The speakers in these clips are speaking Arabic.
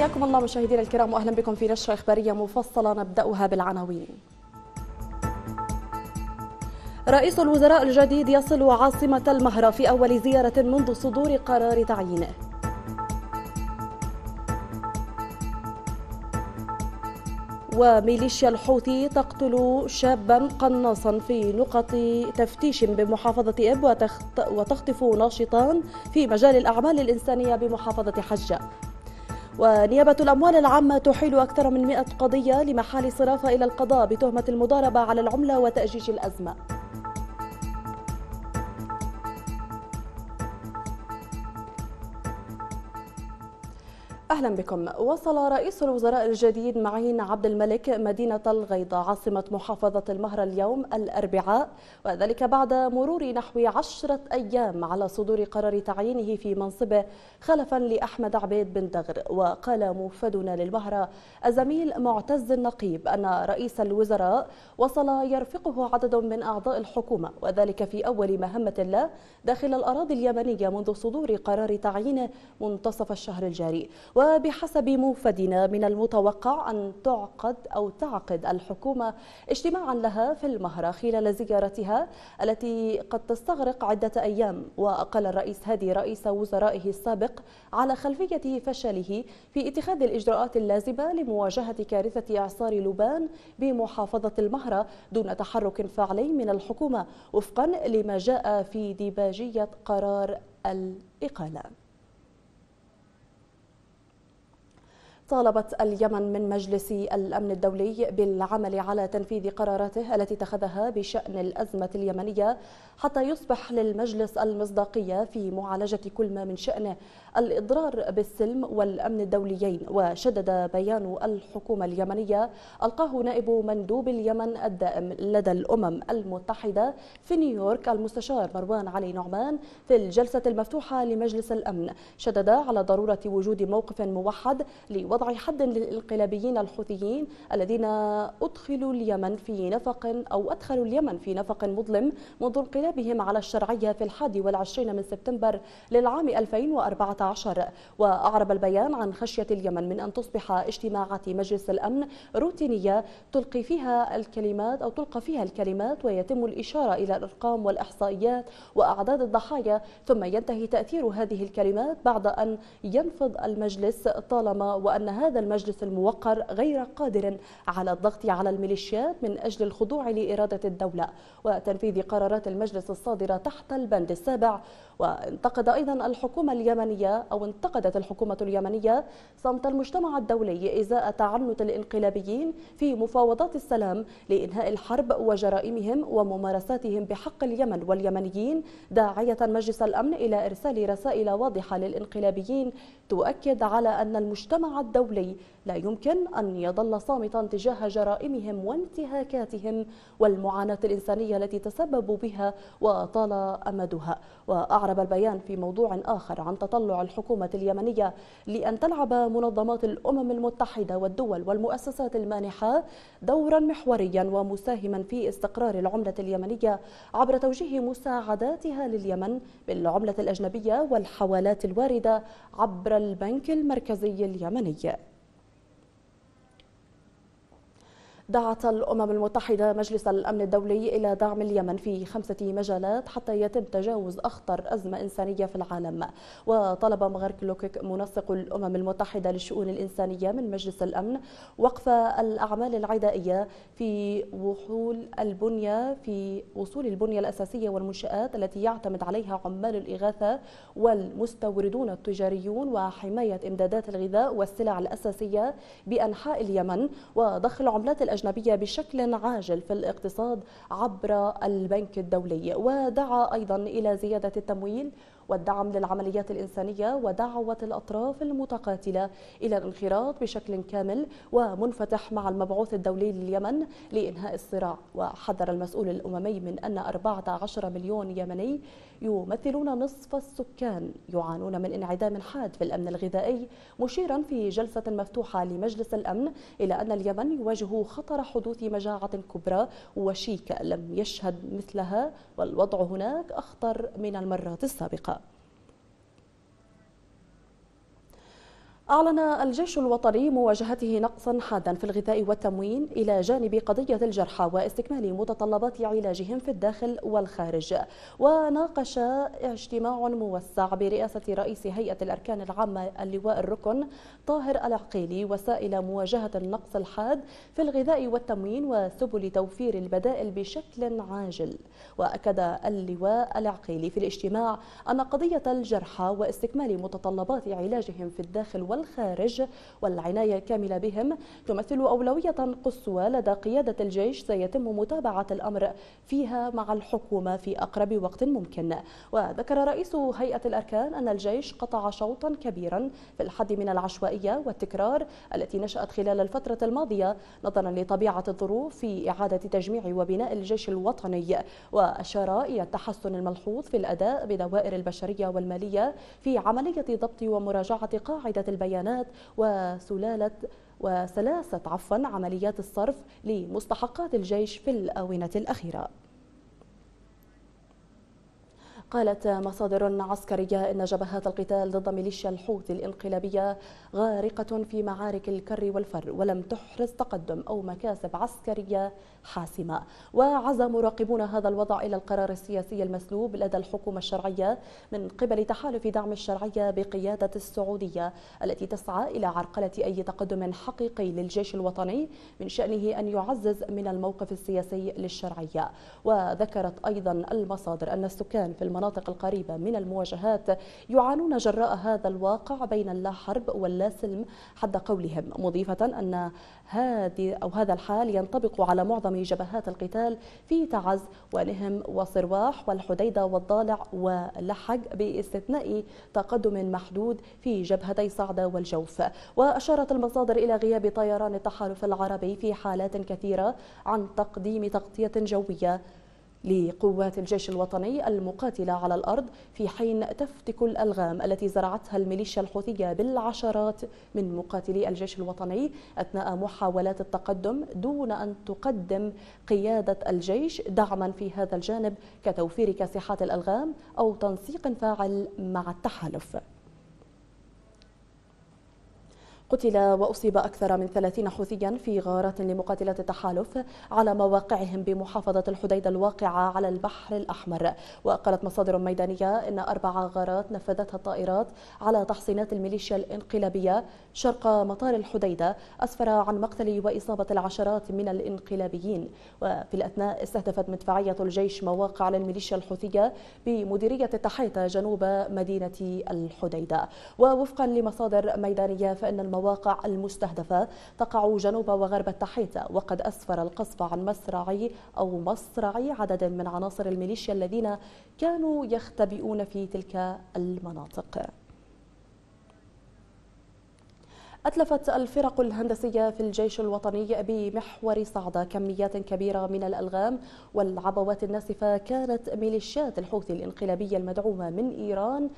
حياكم الله مشاهدينا الكرام واهلا بكم في نشره اخباريه مفصله نبداها بالعناوين. رئيس الوزراء الجديد يصل عاصمه المهره في اول زياره منذ صدور قرار تعيينه. وميليشيا الحوثي تقتل شابا قناصا في نقط تفتيش بمحافظة إب وتخطف ناشطان في مجال الأعمال الإنسانية بمحافظة حجة ونيابة الأموال العامة تحيل أكثر من 100 قضية لمحال صرافة إلى القضاء بتهمة المضاربة على العملة وتأجيج الأزمة أهلا بكم وصل رئيس الوزراء الجديد معين عبد الملك مدينة الغيضة عاصمة محافظة المهر اليوم الأربعاء وذلك بعد مرور نحو عشرة أيام على صدور قرار تعيينه في منصبه خلفا لأحمد عبيد بن دغر وقال موفدنا للمهرة الزميل معتز النقيب أن رئيس الوزراء وصل يرفقه عدد من أعضاء الحكومة وذلك في أول مهمة له داخل الأراضي اليمنية منذ صدور قرار تعيينه منتصف الشهر الجاري وبحسب موفدنا من المتوقع أن تعقد أو تعقد الحكومة اجتماعا لها في المهرة خلال زيارتها التي قد تستغرق عدة أيام وأقل الرئيس هادي رئيس وزرائه السابق على خلفية فشله في اتخاذ الإجراءات اللازمة لمواجهة كارثة إعصار لبان بمحافظة المهرة دون تحرك فعلي من الحكومة وفقا لما جاء في ديباجية قرار الإقالة طالبت اليمن من مجلس الأمن الدولي بالعمل على تنفيذ قراراته التي اتخذها بشأن الأزمة اليمنية حتى يصبح للمجلس المصداقية في معالجة كل ما من شأنه الإضرار بالسلم والأمن الدوليين وشدد بيان الحكومة اليمنية ألقاه نائب مندوب اليمن الدائم لدى الأمم المتحدة في نيويورك المستشار مروان علي نعمان في الجلسة المفتوحة لمجلس الأمن شدد على ضرورة وجود موقف موحد لوضع وضع حد للانقلابيين الحوثيين الذين أدخلوا اليمن في نفق أو أدخلوا اليمن في نفق مظلم منذ انقلابهم على الشرعية في الحادي والعشرين من سبتمبر للعام 2014 وأعرب البيان عن خشية اليمن من أن تصبح اجتماعات مجلس الأمن روتينية تلقي فيها الكلمات أو تلقى فيها الكلمات ويتم الإشارة إلى الأرقام والإحصائيات وأعداد الضحايا ثم ينتهي تأثير هذه الكلمات بعد أن ينفض المجلس طالما وأن هذا المجلس الموقر غير قادر على الضغط على الميليشيات من أجل الخضوع لإرادة الدولة وتنفيذ قرارات المجلس الصادرة تحت البند السابع وانتقد أيضا الحكومة اليمنية أو انتقدت الحكومة اليمنية صمت المجتمع الدولي إزاء تعنت الإنقلابيين في مفاوضات السلام لإنهاء الحرب وجرائمهم وممارساتهم بحق اليمن واليمنيين داعية مجلس الأمن إلى إرسال رسائل واضحة للإنقلابيين تؤكد على أن المجتمع دولي لا يمكن أن يظل صامتا تجاه جرائمهم وانتهاكاتهم والمعاناة الإنسانية التي تسببوا بها وطال أمدها وأعرب البيان في موضوع آخر عن تطلع الحكومة اليمنية لأن تلعب منظمات الأمم المتحدة والدول والمؤسسات المانحة دورا محوريا ومساهما في استقرار العملة اليمنية عبر توجيه مساعداتها لليمن بالعملة الأجنبية والحوالات الواردة عبر البنك المركزي اليمني دعت الأمم المتحدة مجلس الأمن الدولي إلى دعم اليمن في خمسة مجالات حتى يتم تجاوز أخطر أزمة إنسانية في العالم وطلب مغارك لوكيك منسق الأمم المتحدة للشؤون الإنسانية من مجلس الأمن وقف الأعمال العدائية في وحول البنية في وصول البنية الأساسية والمنشآت التي يعتمد عليها عمال الإغاثة والمستوردون التجاريون وحماية إمدادات الغذاء والسلع الأساسية بأنحاء اليمن وضخ العملات الأجنبية الأجنبية بشكل عاجل في الاقتصاد عبر البنك الدولي ودعا أيضا إلى زيادة التمويل والدعم للعمليات الإنسانية ودعوة الأطراف المتقاتلة إلى الانخراط بشكل كامل ومنفتح مع المبعوث الدولي لليمن لإنهاء الصراع وحذر المسؤول الأممي من أن 14 مليون يمني يمثلون نصف السكان يعانون من انعدام حاد في الأمن الغذائي مشيرا في جلسة مفتوحة لمجلس الأمن إلى أن اليمن يواجه خطر حدوث مجاعة كبرى وشيكة لم يشهد مثلها والوضع هناك أخطر من المرات السابقة أعلن الجيش الوطني مواجهته نقصا حادا في الغذاء والتموين إلى جانب قضية الجرحى واستكمال متطلبات علاجهم في الداخل والخارج وناقش اجتماع موسع برئاسة رئيس هيئة الأركان العامة اللواء الركن طاهر العقيلي وسائل مواجهة النقص الحاد في الغذاء والتموين وسبل توفير البدائل بشكل عاجل وأكد اللواء العقيلي في الاجتماع أن قضية الجرحى واستكمال متطلبات علاجهم في الداخل والخارج والخارج والعناية الكاملة بهم تمثل أولوية قصوى لدى قيادة الجيش سيتم متابعة الأمر فيها مع الحكومة في أقرب وقت ممكن وذكر رئيس هيئة الأركان أن الجيش قطع شوطا كبيرا في الحد من العشوائية والتكرار التي نشأت خلال الفترة الماضية نظرا لطبيعة الظروف في إعادة تجميع وبناء الجيش الوطني وأشار إلى التحسن الملحوظ في الأداء بدوائر البشرية والمالية في عملية ضبط ومراجعة قاعدة البيان العيانات وسلالة وسلاسة عفوا عمليات الصرف لمستحقات الجيش في الآونة الأخيرة قالت مصادر عسكرية إن جبهات القتال ضد ميليشيا الحوثي الانقلابية غارقة في معارك الكر والفر ولم تحرز تقدم أو مكاسب عسكرية حاسمة وعزى مراقبون هذا الوضع إلى القرار السياسي المسلوب لدى الحكومة الشرعية من قبل تحالف دعم الشرعية بقيادة السعودية التي تسعى إلى عرقلة أي تقدم حقيقي للجيش الوطني من شأنه أن يعزز من الموقف السياسي للشرعية وذكرت أيضا المصادر أن السكان في المنطقة المناطق القريبة من المواجهات يعانون جراء هذا الواقع بين اللا حرب واللا سلم حد قولهم مضيفة أن هذه أو هذا الحال ينطبق على معظم جبهات القتال في تعز ولهم وصرواح والحديدة والضالع ولحق باستثناء تقدم محدود في جبهتي صعدة والجوف وأشارت المصادر إلى غياب طيران التحالف العربي في حالات كثيرة عن تقديم تغطية جوية لقوات الجيش الوطني المقاتلة على الأرض في حين تفتك الألغام التي زرعتها الميليشيا الحوثية بالعشرات من مقاتلي الجيش الوطني أثناء محاولات التقدم دون أن تقدم قيادة الجيش دعما في هذا الجانب كتوفير كاسحات الألغام أو تنسيق فاعل مع التحالف قتل وأصيب أكثر من 30 حوثيا في غارات لمقاتلة التحالف على مواقعهم بمحافظة الحديدة الواقعة على البحر الأحمر وقالت مصادر ميدانية إن أربع غارات نفذتها الطائرات على تحصينات الميليشيا الإنقلابية شرق مطار الحديدة أسفر عن مقتل وإصابة العشرات من الإنقلابيين وفي الأثناء استهدفت مدفعية الجيش مواقع للميليشيا الحوثية بمديرية التحيطة جنوب مدينة الحديدة ووفقا لمصادر ميدانية فإن المواقع المواقع المستهدفة تقع جنوب وغرب التحيطة وقد أسفر القصف عن مصرعي أو مصرعي عدد من عناصر الميليشيا الذين كانوا يختبئون في تلك المناطق أتلفت الفرق الهندسية في الجيش الوطني بمحور صعدة كميات كبيرة من الألغام والعبوات الناسفة كانت ميليشيات الحوثي الانقلابية المدعومة من إيران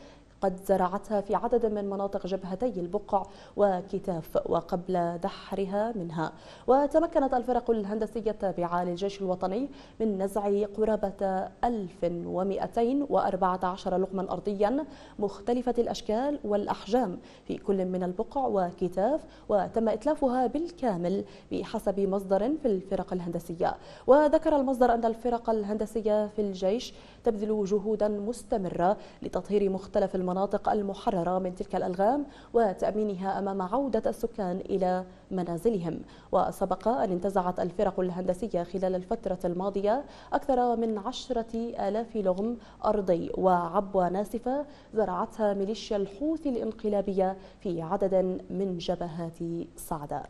قد زرعتها في عدد من مناطق جبهتي البقع وكتاف وقبل دحرها منها وتمكنت الفرق الهندسية التابعة للجيش الوطني من نزع قرابة 1214 لقما أرضيا مختلفة الأشكال والأحجام في كل من البقع وكتاف وتم إتلافها بالكامل بحسب مصدر في الفرق الهندسية وذكر المصدر أن الفرق الهندسية في الجيش تبذل جهودا مستمرة لتطهير مختلف المناطق المناطق المحررة من تلك الألغام وتأمينها أمام عودة السكان إلى منازلهم وسبق أن انتزعت الفرق الهندسية خلال الفترة الماضية أكثر من عشرة آلاف لغم أرضي وعبوة ناسفة زرعتها ميليشيا الحوثي الانقلابية في عدد من جبهات صعداء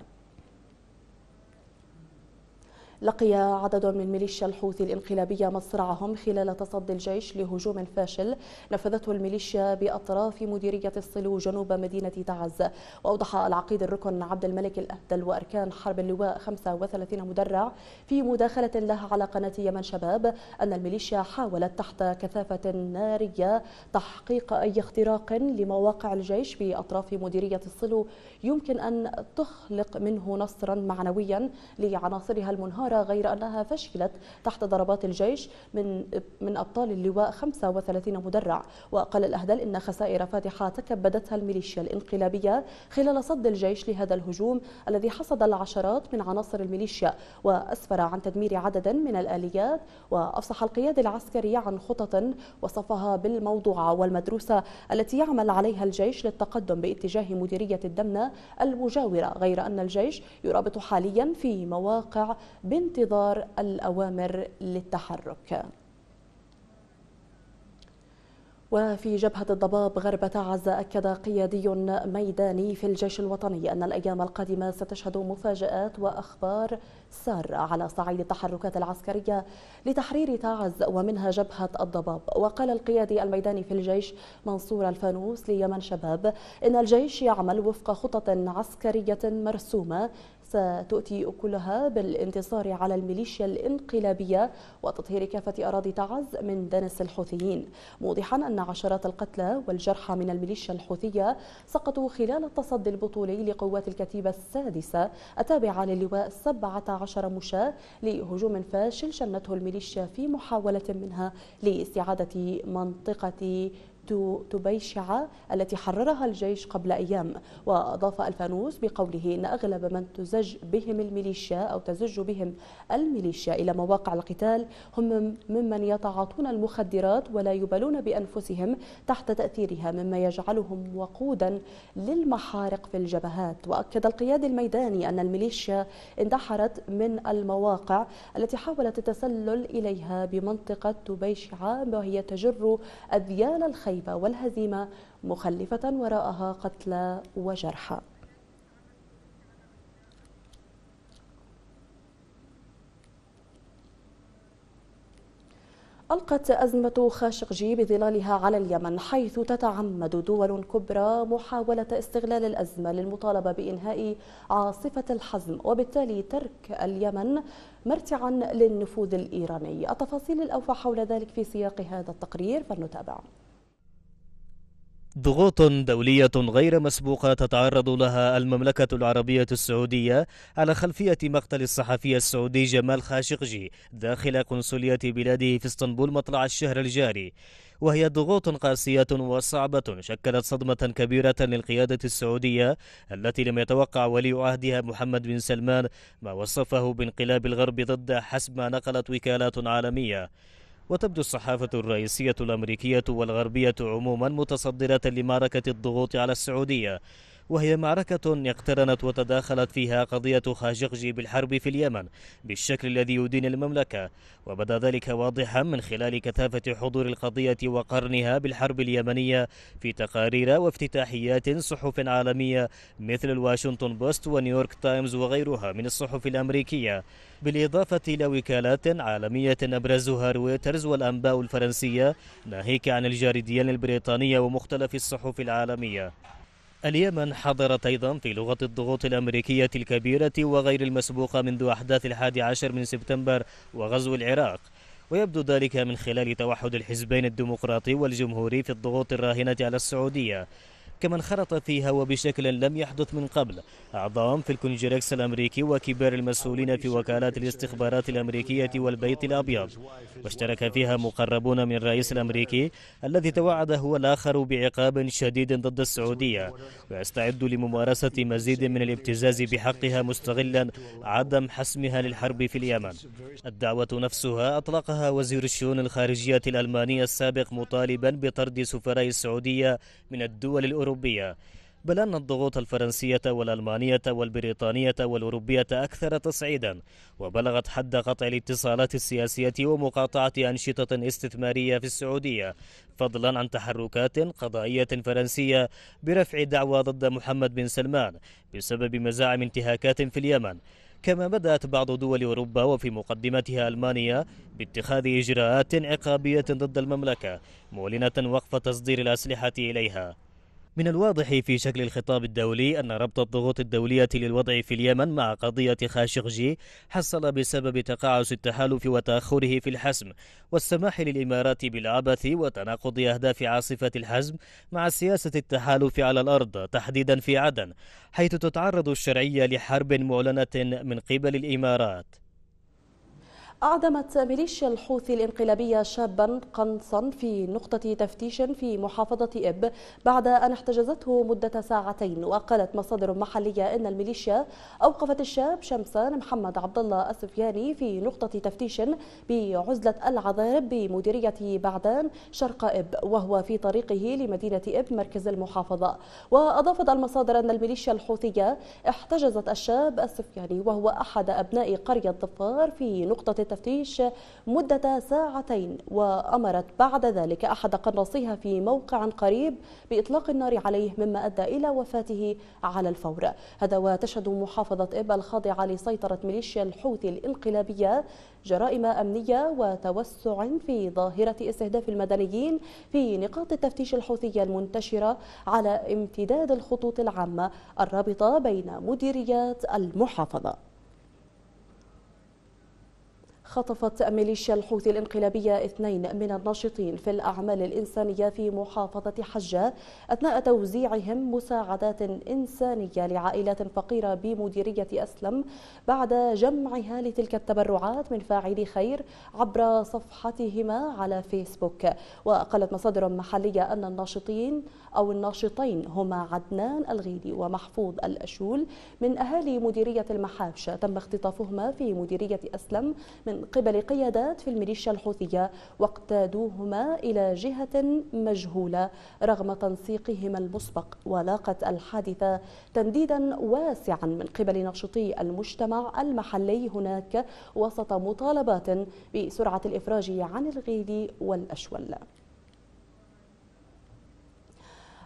لقي عدد من ميليشيا الحوثي الانقلابية مصرعهم خلال تصدي الجيش لهجوم فاشل نفذته الميليشيا بأطراف مديرية الصلو جنوب مدينة تعز وأوضح العقيد الركن عبد الملك الأهدل وأركان حرب اللواء 35 مدرع في مداخلة له على قناة يمن شباب أن الميليشيا حاولت تحت كثافة نارية تحقيق أي اختراق لمواقع الجيش بأطراف مديرية الصلو يمكن أن تخلق منه نصرا معنويا لعناصرها المنهارة الظاهرة غير أنها فشلت تحت ضربات الجيش من من أبطال اللواء 35 مدرع وقال الأهدل إن خسائر فاتحة تكبدتها الميليشيا الانقلابية خلال صد الجيش لهذا الهجوم الذي حصد العشرات من عناصر الميليشيا وأسفر عن تدمير عدد من الآليات وأفصح القيادة العسكرية عن خطط وصفها بالموضوعة والمدروسة التي يعمل عليها الجيش للتقدم باتجاه مديرية الدمنة المجاورة غير أن الجيش يرابط حاليا في مواقع بن بانتظار الأوامر للتحرك وفي جبهة الضباب غرب تعز أكد قيادي ميداني في الجيش الوطني أن الأيام القادمة ستشهد مفاجآت وأخبار سارة على صعيد التحركات العسكرية لتحرير تعز ومنها جبهة الضباب وقال القيادي الميداني في الجيش منصور الفانوس ليمن شباب إن الجيش يعمل وفق خطط عسكرية مرسومة ستؤتي أكلها بالانتصار على الميليشيا الانقلابية وتطهير كافة أراضي تعز من دنس الحوثيين موضحا أن عشرات القتلى والجرحى من الميليشيا الحوثية سقطوا خلال التصدي البطولي لقوات الكتيبة السادسة التابعة للواء 17 مشاة لهجوم فاشل شنته الميليشيا في محاولة منها لاستعادة منطقة تبيشعة التي حررها الجيش قبل أيام وأضاف الفانوس بقوله إن أغلب من تزج بهم الميليشيا أو تزج بهم الميليشيا إلى مواقع القتال هم ممن يتعاطون المخدرات ولا يبالون بأنفسهم تحت تأثيرها مما يجعلهم وقودا للمحارق في الجبهات وأكد القيادي الميداني أن الميليشيا اندحرت من المواقع التي حاولت التسلل إليها بمنطقة تبيشعة وهي تجر أذيال الخير الخيبة والهزيمة مخلفة وراءها قتلى وجرحى ألقت أزمة خاشقجي بظلالها على اليمن حيث تتعمد دول كبرى محاولة استغلال الأزمة للمطالبة بإنهاء عاصفة الحزم وبالتالي ترك اليمن مرتعا للنفوذ الإيراني التفاصيل الأوفى حول ذلك في سياق هذا التقرير فلنتابعه ضغوط دولية غير مسبوقة تتعرض لها المملكة العربية السعودية على خلفية مقتل الصحفي السعودي جمال خاشقجي داخل قنصلية بلاده في اسطنبول مطلع الشهر الجاري وهي ضغوط قاسية وصعبة شكلت صدمة كبيرة للقيادة السعودية التي لم يتوقع ولي عهدها محمد بن سلمان ما وصفه بانقلاب الغرب ضده حسب ما نقلت وكالات عالمية وتبدو الصحافة الرئيسية الأمريكية والغربية عموما متصدرة لمعركة الضغوط على السعودية وهي معركة اقترنت وتداخلت فيها قضية خاشقجي بالحرب في اليمن بالشكل الذي يدين المملكة وبدا ذلك واضحا من خلال كثافة حضور القضية وقرنها بالحرب اليمنية في تقارير وافتتاحيات صحف عالمية مثل الواشنطن بوست ونيويورك تايمز وغيرها من الصحف الأمريكية بالإضافة إلى وكالات عالمية أبرزها رويترز والأنباء الفرنسية ناهيك عن الجارديان البريطانية ومختلف الصحف العالمية اليمن حضرت أيضا في لغة الضغوط الأمريكية الكبيرة وغير المسبوقة منذ أحداث الحادي عشر من سبتمبر وغزو العراق ويبدو ذلك من خلال توحد الحزبين الديمقراطي والجمهوري في الضغوط الراهنة على السعودية كما انخرط فيها وبشكل لم يحدث من قبل أعضاء في الكونجريكس الأمريكي وكبار المسؤولين في وكالات الاستخبارات الأمريكية والبيت الأبيض واشترك فيها مقربون من الرئيس الأمريكي الذي توعد هو الآخر بعقاب شديد ضد السعودية ويستعد لممارسة مزيد من الابتزاز بحقها مستغلا عدم حسمها للحرب في اليمن الدعوة نفسها أطلقها وزير الشؤون الخارجية الألماني السابق مطالبا بطرد سفراء السعودية من الدول الأوروبية الأوروبية بل أن الضغوط الفرنسية والألمانية والبريطانية والأوروبية أكثر تصعيدا وبلغت حد قطع الاتصالات السياسية ومقاطعة أنشطة استثمارية في السعودية فضلا عن تحركات قضائية فرنسية برفع دعوى ضد محمد بن سلمان بسبب مزاعم انتهاكات في اليمن كما بدأت بعض دول أوروبا وفي مقدمتها ألمانيا باتخاذ إجراءات عقابية ضد المملكة معلنة وقف تصدير الأسلحة إليها من الواضح في شكل الخطاب الدولي أن ربط الضغوط الدولية للوضع في اليمن مع قضية خاشقجي حصل بسبب تقاعس التحالف وتأخره في الحسم والسماح للإمارات بالعبث وتناقض أهداف عاصفة الحزم مع سياسة التحالف على الأرض تحديدا في عدن حيث تتعرض الشرعية لحرب معلنة من قبل الإمارات أعدمت ميليشيا الحوثي الانقلابية شابا قنصا في نقطة تفتيش في محافظة إب بعد أن احتجزته مدة ساعتين وقالت مصادر محلية أن الميليشيا أوقفت الشاب شمسان محمد عبد الله السفياني في نقطة تفتيش بعزلة العذارب بمديرية بعدان شرق إب وهو في طريقه لمدينة إب مركز المحافظة وأضافت المصادر أن الميليشيا الحوثية احتجزت الشاب السفياني وهو أحد أبناء قرية الضفار في نقطة التفتيش مدة ساعتين وأمرت بعد ذلك أحد قناصيها في موقع قريب بإطلاق النار عليه مما أدى إلى وفاته على الفور هذا وتشهد محافظة إبل الخاضعة لسيطرة ميليشيا الحوثي الانقلابية جرائم أمنية وتوسع في ظاهرة استهداف المدنيين في نقاط التفتيش الحوثية المنتشرة على امتداد الخطوط العامة الرابطة بين مديريات المحافظة خطفت ميليشيا الحوثي الانقلابية اثنين من الناشطين في الأعمال الإنسانية في محافظة حجة أثناء توزيعهم مساعدات إنسانية لعائلات فقيرة بمديرية أسلم بعد جمعها لتلك التبرعات من فاعلي خير عبر صفحتهما على فيسبوك وقالت مصادر محلية أن الناشطين أو الناشطين هما عدنان الغيدي ومحفوظ الأشول من أهالي مديرية المحافشة تم اختطافهما في مديرية أسلم من قبل قيادات في الميليشيا الحوثية واقتادوهما إلى جهة مجهولة رغم تنسيقهما المسبق ولاقت الحادثة تنديدا واسعا من قبل ناشطي المجتمع المحلي هناك وسط مطالبات بسرعة الإفراج عن الغيدي والأشول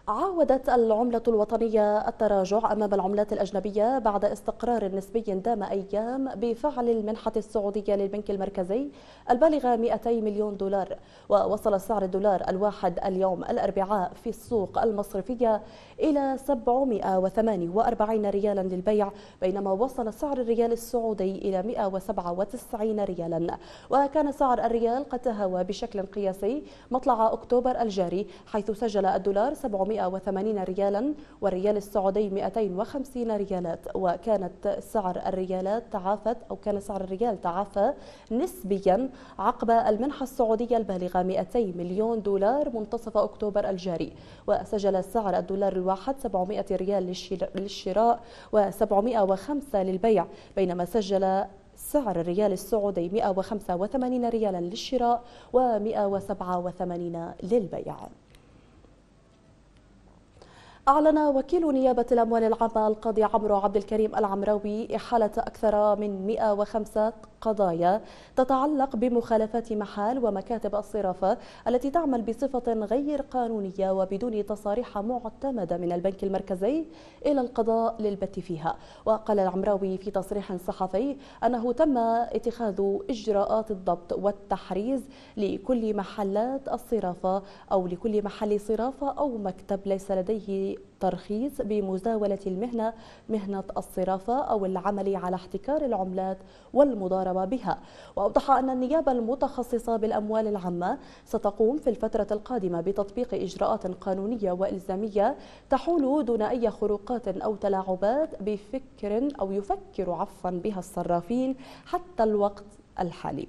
عاودت العملة الوطنية التراجع أمام العملات الأجنبية بعد استقرار نسبي دام أيام بفعل المنحة السعودية للبنك المركزي البالغة 200 مليون دولار ووصل سعر الدولار الواحد اليوم الأربعاء في السوق المصرفية إلى 748 ريالا للبيع بينما وصل سعر الريال السعودي إلى 197 ريالا وكان سعر الريال قد تهوى بشكل قياسي مطلع أكتوبر الجاري حيث سجل الدولار 700 480 ريالا والريال السعودي 250 ريالات وكانت سعر الريالات تعافت أو كان سعر الريال تعافى نسبيا عقب المنحة السعودية البالغة 200 مليون دولار منتصف أكتوبر الجاري وسجل سعر الدولار الواحد 700 ريال للشراء و705 للبيع بينما سجل سعر الريال السعودي 185 ريالا للشراء و187 للبيع أعلن وكيل نيابة الأموال العامة القاضي عمرو عبد الكريم العمراوي إحالة أكثر من 105 قضايا تتعلق بمخالفات محال ومكاتب الصرافة التي تعمل بصفة غير قانونية وبدون تصاريح معتمدة من البنك المركزي إلى القضاء للبت فيها وقال العمراوي في تصريح صحفي أنه تم اتخاذ إجراءات الضبط والتحريز لكل محلات الصرافة أو لكل محل صرافة أو مكتب ليس لديه ترخيص بمزاولة المهنة مهنة الصرافة أو العمل على احتكار العملات والمضاربة بها وأوضح أن النيابة المتخصصة بالأموال العامة ستقوم في الفترة القادمة بتطبيق إجراءات قانونية وإلزامية تحول دون أي خروقات أو تلاعبات بفكر أو يفكر عفوا بها الصرافين حتى الوقت الحالي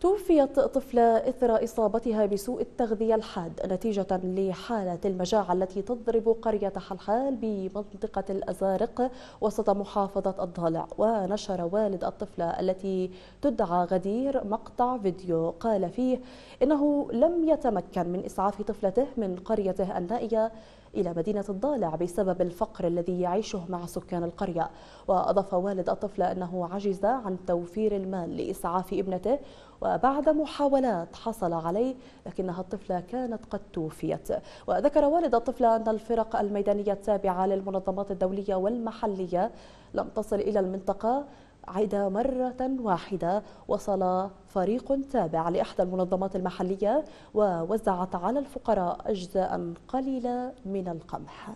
توفيت طفلة إثر إصابتها بسوء التغذية الحاد نتيجة لحالة المجاعة التي تضرب قرية حلحال بمنطقة الأزارق وسط محافظة الضالع ونشر والد الطفلة التي تدعى غدير مقطع فيديو قال فيه إنه لم يتمكن من إسعاف طفلته من قريته النائية إلى مدينة الضالع بسبب الفقر الذي يعيشه مع سكان القرية وأضاف والد الطفل أنه عجز عن توفير المال لإسعاف ابنته وبعد محاولات حصل عليه لكنها الطفلة كانت قد توفيت وذكر والد الطفلة أن الفرق الميدانية التابعة للمنظمات الدولية والمحلية لم تصل إلى المنطقة عدا مرة واحدة وصل فريق تابع لإحدى المنظمات المحلية ووزعت على الفقراء أجزاء قليلة من القمح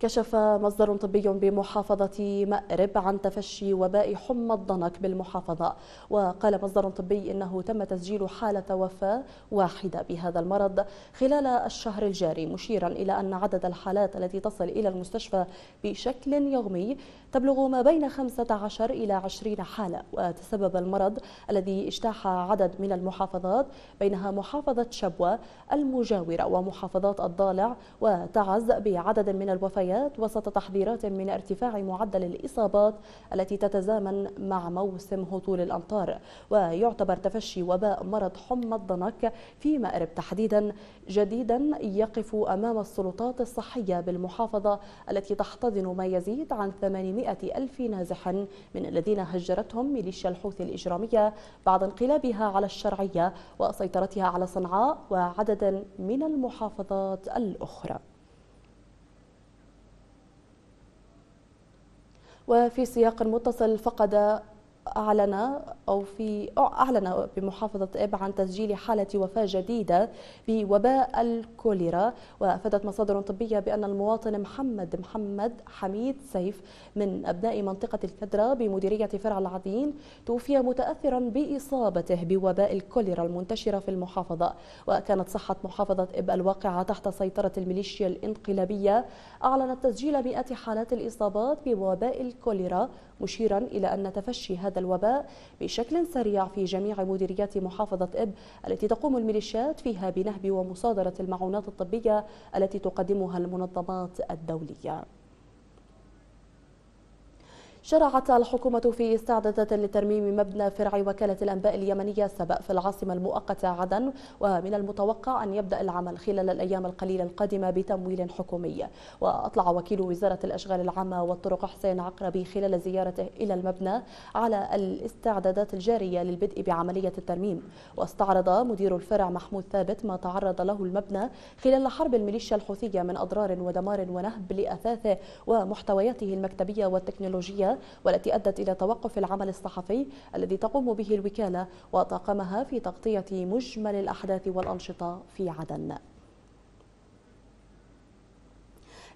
كشف مصدر طبي بمحافظة مأرب عن تفشي وباء حمى الضنك بالمحافظة وقال مصدر طبي إنه تم تسجيل حالة وفاة واحدة بهذا المرض خلال الشهر الجاري مشيرا إلى أن عدد الحالات التي تصل إلى المستشفى بشكل يومي تبلغ ما بين 15 إلى 20 حالة وتسبب المرض الذي اجتاح عدد من المحافظات بينها محافظة شبوة المجاورة ومحافظات الضالع وتعز بعدد من الوفيات الحياة وسط تحذيرات من ارتفاع معدل الإصابات التي تتزامن مع موسم هطول الأمطار ويعتبر تفشي وباء مرض حمى الضنك في مأرب تحديدا جديدا يقف أمام السلطات الصحية بالمحافظة التي تحتضن ما يزيد عن 800 ألف نازح من الذين هجرتهم ميليشيا الحوثي الإجرامية بعد انقلابها على الشرعية وسيطرتها على صنعاء وعدد من المحافظات الأخرى وفي سياق متصل فقد أعلن أو في أعلن بمحافظة إب عن تسجيل حالة وفاة جديدة بوباء الكوليرا وأفادت مصادر طبية بأن المواطن محمد محمد حميد سيف من أبناء منطقة الكدرة بمديرية فرع العدين توفي متأثرا بإصابته بوباء الكوليرا المنتشرة في المحافظة وكانت صحة محافظة إب الواقعة تحت سيطرة الميليشيا الانقلابية أعلنت تسجيل مئات حالات الإصابات بوباء الكوليرا مشيرا إلى أن تفشي هذا الوباء بشكل سريع في جميع مديريات محافظة إب التي تقوم الميليشيات فيها بنهب ومصادرة المعونات الطبية التي تقدمها المنظمات الدولية شرعت الحكومة في استعدادات لترميم مبنى فرع وكالة الأنباء اليمنية سبأ في العاصمة المؤقتة عدن ومن المتوقع أن يبدأ العمل خلال الأيام القليلة القادمة بتمويل حكومي وأطلع وكيل وزارة الأشغال العامة والطرق حسين عقربي خلال زيارته إلى المبنى على الاستعدادات الجارية للبدء بعملية الترميم واستعرض مدير الفرع محمود ثابت ما تعرض له المبنى خلال حرب الميليشيا الحوثية من أضرار ودمار ونهب لأثاثه ومحتوياته المكتبية والتكنولوجية والتي أدت إلى توقف العمل الصحفي الذي تقوم به الوكالة وطاقمها في تغطية مجمل الأحداث والأنشطة في عدن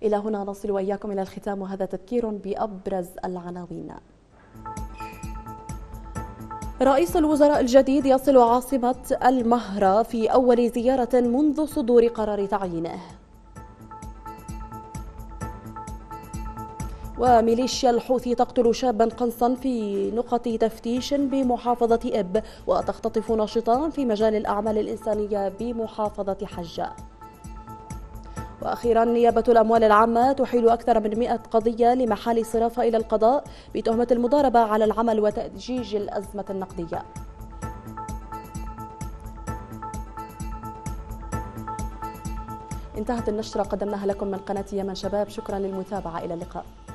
إلى هنا نصل وإياكم إلى الختام وهذا تذكير بأبرز العناوين رئيس الوزراء الجديد يصل عاصمة المهرة في أول زيارة منذ صدور قرار تعيينه وميليشيا الحوثي تقتل شابا قنصا في نقط تفتيش بمحافظة إب وتختطف ناشطان في مجال الأعمال الإنسانية بمحافظة حجة وأخيرا نيابة الأموال العامة تحيل أكثر من 100 قضية لمحال صرافة إلى القضاء بتهمة المضاربة على العمل وتأجيج الأزمة النقدية انتهت النشرة قدمناها لكم من قناة يمن شباب شكرا للمتابعة إلى اللقاء